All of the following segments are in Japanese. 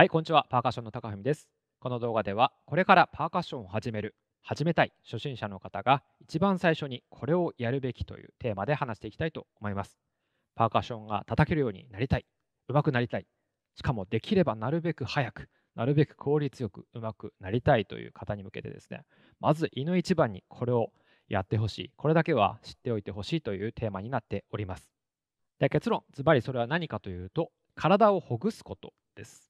はい、こんにちは。パーカッションの高文です。この動画では、これからパーカッションを始める、始めたい初心者の方が一番最初にこれをやるべきというテーマで話していきたいと思います。パーカッションが叩けるようになりたい、上手くなりたい、しかもできればなるべく早く、なるべく効率よく上手くなりたいという方に向けてですね、まず犬一番にこれをやってほしい、これだけは知っておいてほしいというテーマになっております。で結論、ズバリそれは何かというと、体をほぐすことです。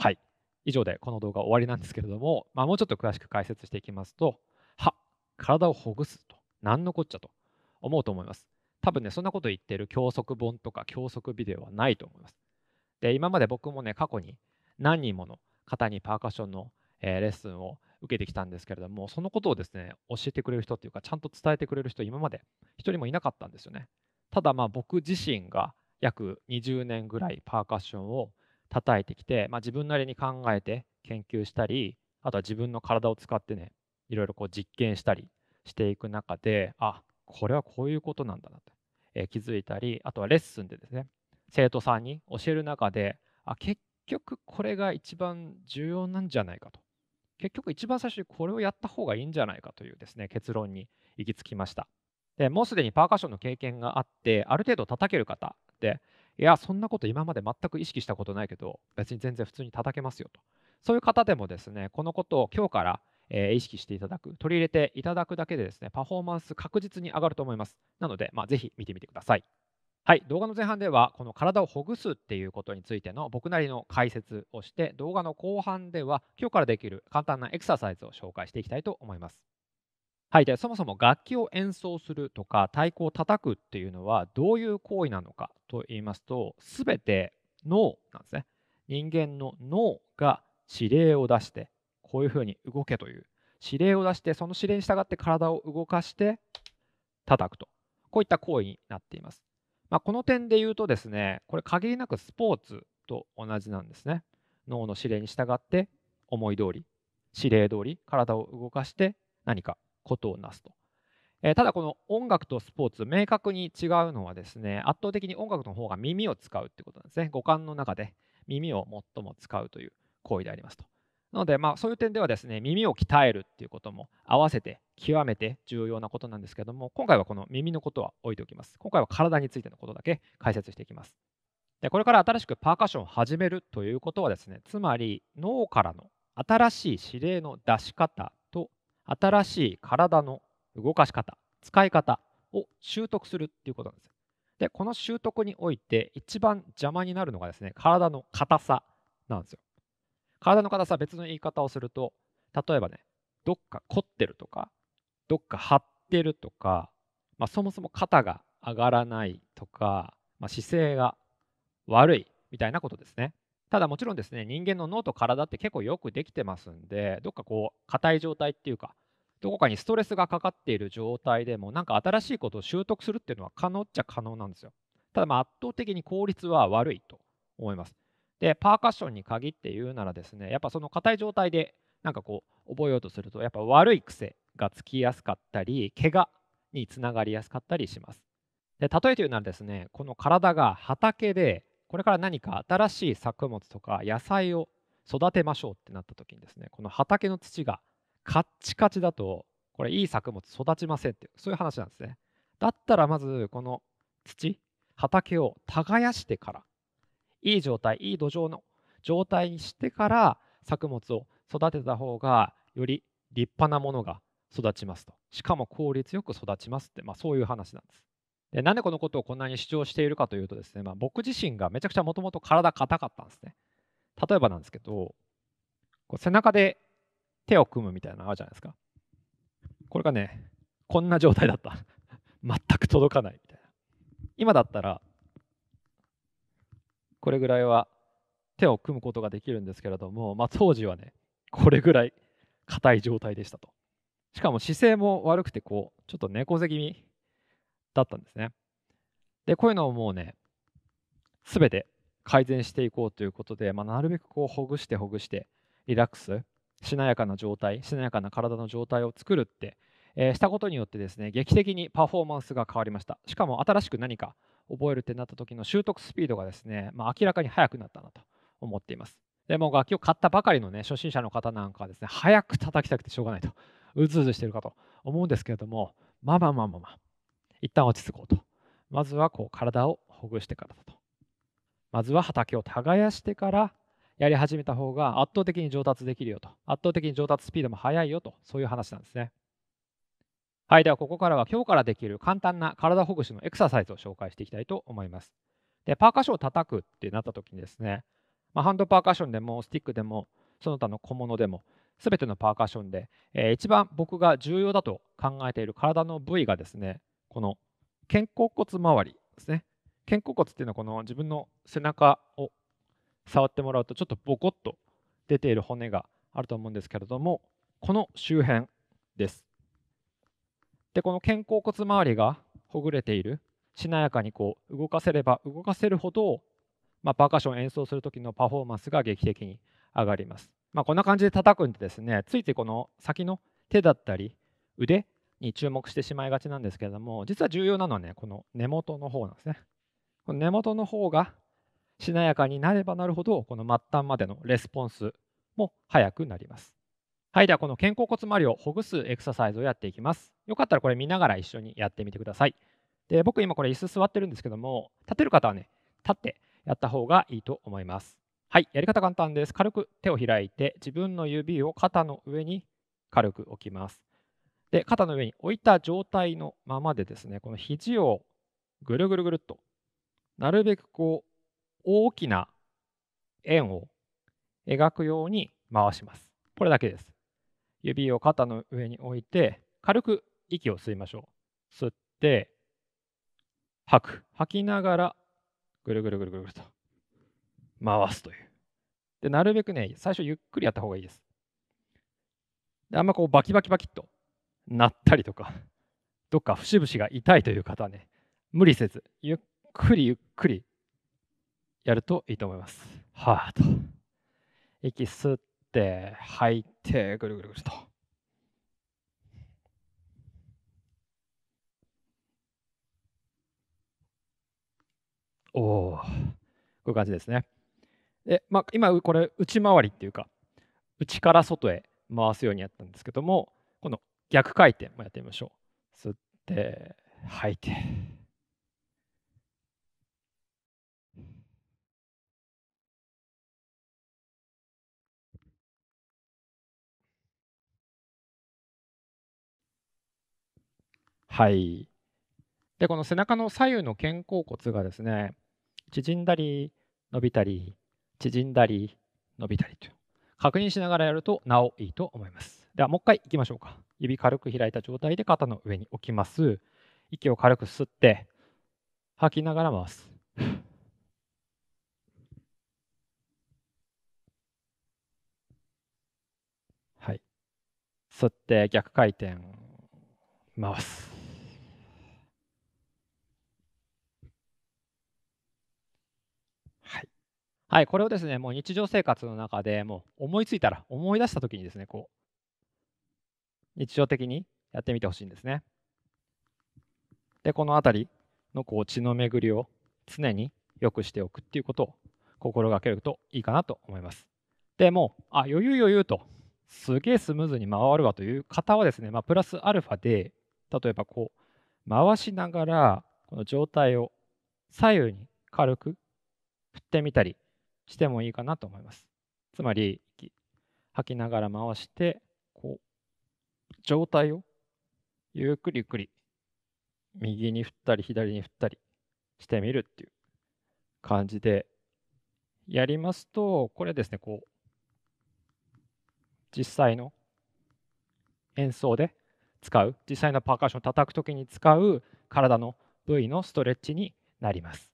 はい。以上でこの動画終わりなんですけれども、まあ、もうちょっと詳しく解説していきますと、は、体をほぐすと、なんのこっちゃと思うと思います。多分ね、そんなこと言ってる教則本とか教則ビデオはないと思います。で、今まで僕もね、過去に何人もの方にパーカッションの、えレッスンを受けてきたんですけれども、そのことをですね、教えてくれる人っていうか、ちゃんと伝えてくれる人、今まで一人もいなかったんですよね。ただ、まあ僕自身が約20年ぐらいパーカッションを叩いてきて、まあ、自分なりに考えて研究したりあとは自分の体を使ってねいろいろこう実験したりしていく中であこれはこういうことなんだなと、えー、気づいたりあとはレッスンでですね生徒さんに教える中であ結局これが一番重要なんじゃないかと結局一番最初にこれをやった方がいいんじゃないかというですね結論に行き着きましたでもうすでにパーカッションの経験があってある程度叩ける方でいや、そんなこと今まで全く意識したことないけど、別に全然普通に叩けますよと。そういう方でもですね、このことを今日から、えー、意識していただく、取り入れていただくだけでですね、パフォーマンス確実に上がると思います。なので、まあ、ぜひ見てみてください。はい、動画の前半ではこの体をほぐすっていうことについての僕なりの解説をして動画の後半では今日からできる簡単なエクササイズを紹介していきたいと思います。はい。でそもそも楽器を演奏するとか、太鼓を叩くっていうのはどういう行為なのかと言いますと、すべて脳なんですね。人間の脳が指令を出して、こういうふうに動けという指令を出して、その指令に従って体を動かして叩くと。こういった行為になっています。まあ、この点で言うとですね、これ限りなくスポーツと同じなんですね。脳の指令に従って思い通り、指令通り体を動かして何かことをなすと。えー、ただこの音楽とスポーツ明確に違うのはですね圧倒的に音楽の方が耳を使うってことなんですね五感の中で耳を最も使うという行為でありますとなのでまあそういう点ではですね耳を鍛えるっていうことも合わせて極めて重要なことなんですけども今回はこの耳のことは置いておきます今回は体についてのことだけ解説していきますでこれから新しくパーカッションを始めるということはですねつまり脳からの新しい指令の出し方新しい体の動かし方、使い方を習得するっていうことなんです。で、この習得において一番邪魔になるのがですね、体の硬さなんですよ。体の硬さ、別の言い方をすると、例えばね、どっか凝ってるとか、どっか張ってるとか、まあ、そもそも肩が上がらないとか、まあ、姿勢が悪いみたいなことですね。ただもちろんですね、人間の脳と体って結構よくできてますんで、どっかこう、硬い状態っていうか、どこかにストレスがかかっている状態でも、なんか新しいことを習得するっていうのは可能っちゃ可能なんですよ。ただ、ま圧倒的に効率は悪いと思います。で、パーカッションに限って言うならですね、やっぱその硬い状態で、なんかこう、覚えようとすると、やっぱ悪い癖がつきやすかったり、怪我につながりやすかったりします。で例えて言うならですね、この体が畑で、これから何か新しい作物とか野菜を育てましょうってなった時にですね、この畑の土がカッチカチだと、これいい作物育ちませんっていう、そういう話なんですね。だったらまず、この土、畑を耕してから、いい状態、いい土壌の状態にしてから作物を育てた方が、より立派なものが育ちますと。しかも効率よく育ちますって、まあ、そういう話なんです。でなんでこのことをこんなに主張しているかというとですね、まあ、僕自身がめちゃくちゃもともと体硬かったんですね。例えばなんですけど、こう背中で手を組むみたいなのあるじゃないですか。これがね、こんな状態だった。全く届かないみたいな。今だったら、これぐらいは手を組むことができるんですけれども、まあ、当時はね、これぐらい硬い状態でしたと。しかも姿勢も悪くて、こう、ちょっと猫背気味だったんですね。で、こういうのをもうね、すべて改善していこうということで、まあ、なるべくこうほぐしてほぐして、リラックスしなやかな状態しなやかな体の状態を作るって、えー、したことによってですね劇的にパフォーマンスが変わりましたしかも新しく何か覚えるってなった時の習得スピードがですね、まあ、明らかに速くなったなと思っていますでも楽器を買ったばかりのね初心者の方なんかはですね早く叩きたくてしょうがないとうずうずしてるかと思うんですけれどもまあまあまあまあまあ一旦落ち着こうとまずはこう体をほぐしてからだとまずは畑を耕してからやり始めた方が圧倒的に上達できるよと、圧倒的に上達スピードも速いよと、そういう話なんですね。はい、ではここからは今日からできる簡単な体ほぐしのエクササイズを紹介していきたいと思います。で、パーカッションを叩くってなった時にですね、まあ、ハンドパーカッションでもスティックでもその他の小物でも全てのパーカッションで、えー、一番僕が重要だと考えている体の部位がですね、この肩甲骨周りですね。肩甲骨っていうのはこの自分の背中を触ってもらうとちょっとボコッと出ている骨があると思うんですけれどもこの周辺ですでこの肩甲骨周りがほぐれているしなやかにこう動かせれば動かせるほど、まあ、パーカッション演奏する時のパフォーマンスが劇的に上がります、まあ、こんな感じで叩くんでですねついついこの先の手だったり腕に注目してしまいがちなんですけれども実は重要なのはねこの根元の方なんですねこの根元の方がしなやかになればなるほどこの末端までのレスポンスも速くなります。はい、ではこの肩甲骨周りをほぐすエクササイズをやっていきます。よかったらこれ見ながら一緒にやってみてください。で僕今これ椅子座ってるんですけども立てる方はね立ってやった方がいいと思います。はい、やり方簡単です。軽く手を開いて自分の指を肩の上に軽く置きます。で肩の上に置いた状態のままでですねこの肘をぐるぐるぐるっとなるべくこう大きな円を描くように回します。これだけです。指を肩の上に置いて、軽く息を吸いましょう。吸って、吐く。吐きながら、ぐるぐるぐるぐると回すという。で、なるべくね、最初ゆっくりやった方がいいです。であんまこうバキバキバキっとなったりとか、どっか節々が痛いという方はね、無理せず、ゆっくりゆっくりやるといいと思います。はあと。息吸って、吐いて、ぐるぐるぐると。おお、こういう感じですね。で、まあ、今、これ、内回りっていうか、内から外へ回すようにやったんですけども、この逆回転もやってみましょう。吸って、吐いて。はい。で、この背中の左右の肩甲骨がですね、縮んだり、伸びたり、縮んだり、伸びたりと確認しながらやるとなおいいと思います。ではもう一回いきましょうか。指軽く開いた状態で肩の上に置きます。息を軽く吸って吐きながら回す。はい。吸って逆回転回す。はい、これをですね、もう日常生活の中でもう思いついたら、思い出したときにですね、こう、日常的にやってみてほしいんですね。で、この辺りのこう血の巡りを常に良くしておくっていうことを心がけるといいかなと思います。でもう、あ、余裕余裕と、すげえスムーズに回るわという方はですね、まあ、プラスアルファで、例えばこう、回しながら、この状態を左右に軽く振ってみたり、してもいいかなと思います。つまり吐きながら回してこう上体をゆっくりゆっくり右に振ったり左に振ったりしてみるっていう感じでやりますとこれですねこう実際の演奏で使う実際のパーカッション叩く時に使う体の部位のストレッチになります。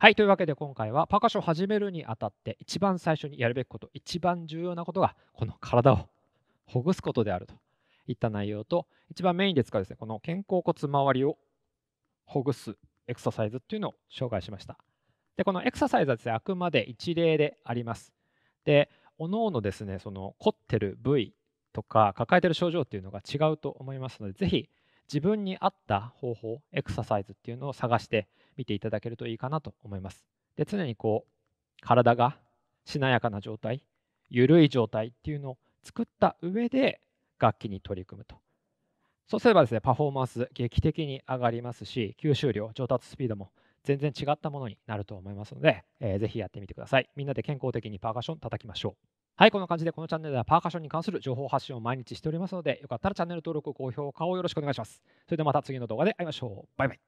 はい。というわけで今回はパカション始めるにあたって一番最初にやるべきこと、一番重要なことがこの体をほぐすことであるといった内容と一番メインで使うですね、この肩甲骨周りをほぐすエクササイズっていうのを紹介しました。で、このエクササイズはですね、あくまで一例であります。で、おのおのですね、その凝ってる部位とか抱えてる症状っていうのが違うと思いますので、ぜひ自分に合った方法、エクササイズっていうのを探して見ていただけるといいかなと思います。で常にこう体がしなやかな状態緩い状態っていうのを作った上で楽器に取り組むと。そうすればですねパフォーマンス劇的に上がりますし吸収量上達スピードも全然違ったものになると思いますので、えー、ぜひやってみてください。みんなで健康的にパーカッション叩きましょう。はい、こんな感じでこのチャンネルではパーカッションに関する情報発信を毎日しておりますので、よかったらチャンネル登録、高評価をよろしくお願いします。それではまた次の動画で会いましょう。バイバイ。